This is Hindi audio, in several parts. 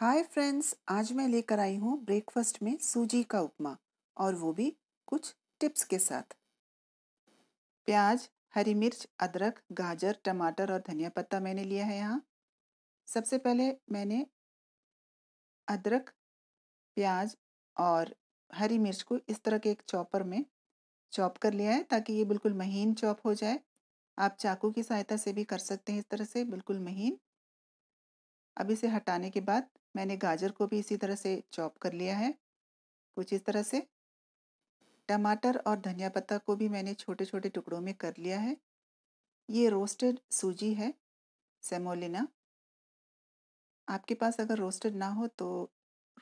हाय फ्रेंड्स आज मैं लेकर आई हूँ ब्रेकफास्ट में सूजी का उपमा और वो भी कुछ टिप्स के साथ प्याज हरी मिर्च अदरक गाजर टमाटर और धनिया पत्ता मैंने लिया है यहाँ सबसे पहले मैंने अदरक प्याज और हरी मिर्च को इस तरह के एक चॉपर में चॉप कर लिया है ताकि ये बिल्कुल महीन चॉप हो जाए आप चाकू की सहायता से भी कर सकते हैं इस तरह से बिल्कुल महीन अब इसे हटाने के बाद मैंने गाजर को भी इसी तरह से चॉप कर लिया है कुछ इस तरह से टमाटर और धनिया पत्ता को भी मैंने छोटे छोटे टुकड़ों में कर लिया है ये रोस्टेड सूजी है सेमोलिना आपके पास अगर रोस्टेड ना हो तो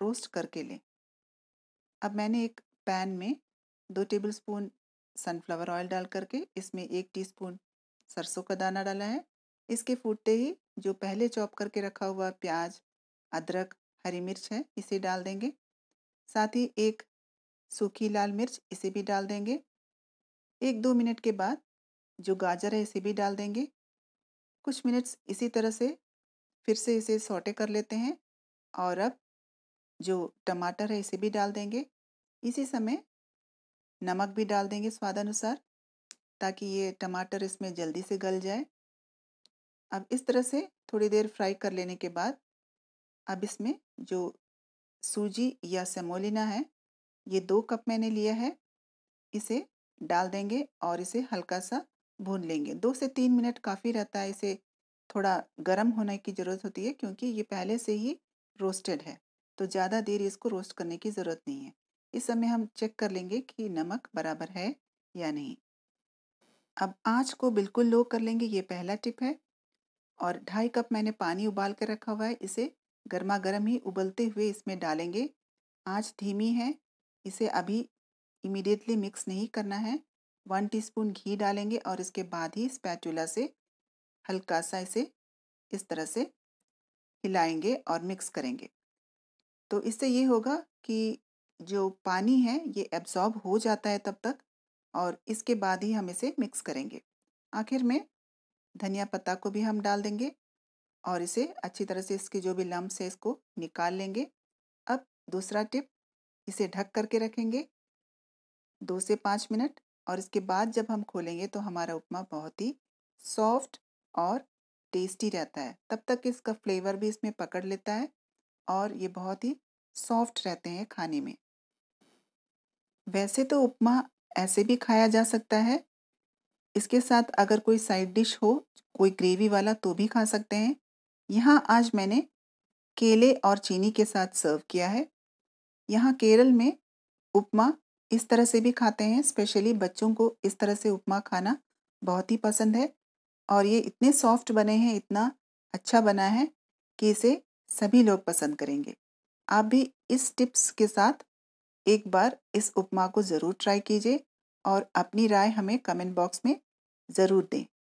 रोस्ट करके लें अब मैंने एक पैन में दो टेबलस्पून सनफ्लावर ऑयल डाल करके इसमें एक टीस्पून सरसों का दाना डाला है इसके फूटते ही जो पहले चॉप करके रखा हुआ प्याज अदरक हरी मिर्च है इसे डाल देंगे साथ ही एक सूखी लाल मिर्च इसे भी डाल देंगे एक दो मिनट के बाद जो गाजर है इसे भी डाल देंगे कुछ मिनट्स इसी तरह से फिर से इसे सोटे कर लेते हैं और अब जो टमाटर है इसे भी डाल देंगे इसी समय नमक भी डाल देंगे स्वाद अनुसार ताकि ये टमाटर इसमें जल्दी से गल जाए अब इस तरह से थोड़ी देर फ्राई कर लेने के बाद अब इसमें जो सूजी या सेमोलिना है ये दो कप मैंने लिया है इसे डाल देंगे और इसे हल्का सा भून लेंगे दो से तीन मिनट काफ़ी रहता है इसे थोड़ा गर्म होने की ज़रूरत होती है क्योंकि ये पहले से ही रोस्टेड है तो ज़्यादा देर इसको रोस्ट करने की ज़रूरत नहीं है इस समय हम चेक कर लेंगे कि नमक बराबर है या नहीं अब आँच को बिल्कुल लो कर लेंगे ये पहला टिप है और ढाई कप मैंने पानी उबाल कर रखा हुआ है इसे गर्मा गर्म ही उबलते हुए इसमें डालेंगे आँच धीमी है इसे अभी इमीडिएटली मिक्स नहीं करना है वन टीस्पून घी डालेंगे और इसके बाद ही स्पैचुला से हल्का सा इसे इस तरह से हिलाएंगे और मिक्स करेंगे तो इससे ये होगा कि जो पानी है ये एब्जॉर्ब हो जाता है तब तक और इसके बाद ही हम इसे मिक्स करेंगे आखिर में धनिया पत्ता को भी हम डाल देंगे और इसे अच्छी तरह से इसके जो भी लम्ब है इसको निकाल लेंगे अब दूसरा टिप इसे ढक करके रखेंगे दो से पाँच मिनट और इसके बाद जब हम खोलेंगे तो हमारा उपमा बहुत ही सॉफ्ट और टेस्टी रहता है तब तक इसका फ्लेवर भी इसमें पकड़ लेता है और ये बहुत ही सॉफ्ट रहते हैं खाने में वैसे तो उपमा ऐसे भी खाया जा सकता है इसके साथ अगर कोई साइड डिश हो कोई ग्रेवी वाला तो भी खा सकते हैं यहाँ आज मैंने केले और चीनी के साथ सर्व किया है यहाँ केरल में उपमा इस तरह से भी खाते हैं स्पेशली बच्चों को इस तरह से उपमा खाना बहुत ही पसंद है और ये इतने सॉफ्ट बने हैं इतना अच्छा बना है कि इसे सभी लोग पसंद करेंगे आप भी इस टिप्स के साथ एक बार इस उपमा को ज़रूर ट्राई कीजिए और अपनी राय हमें कमेंट बॉक्स में ज़रूर दें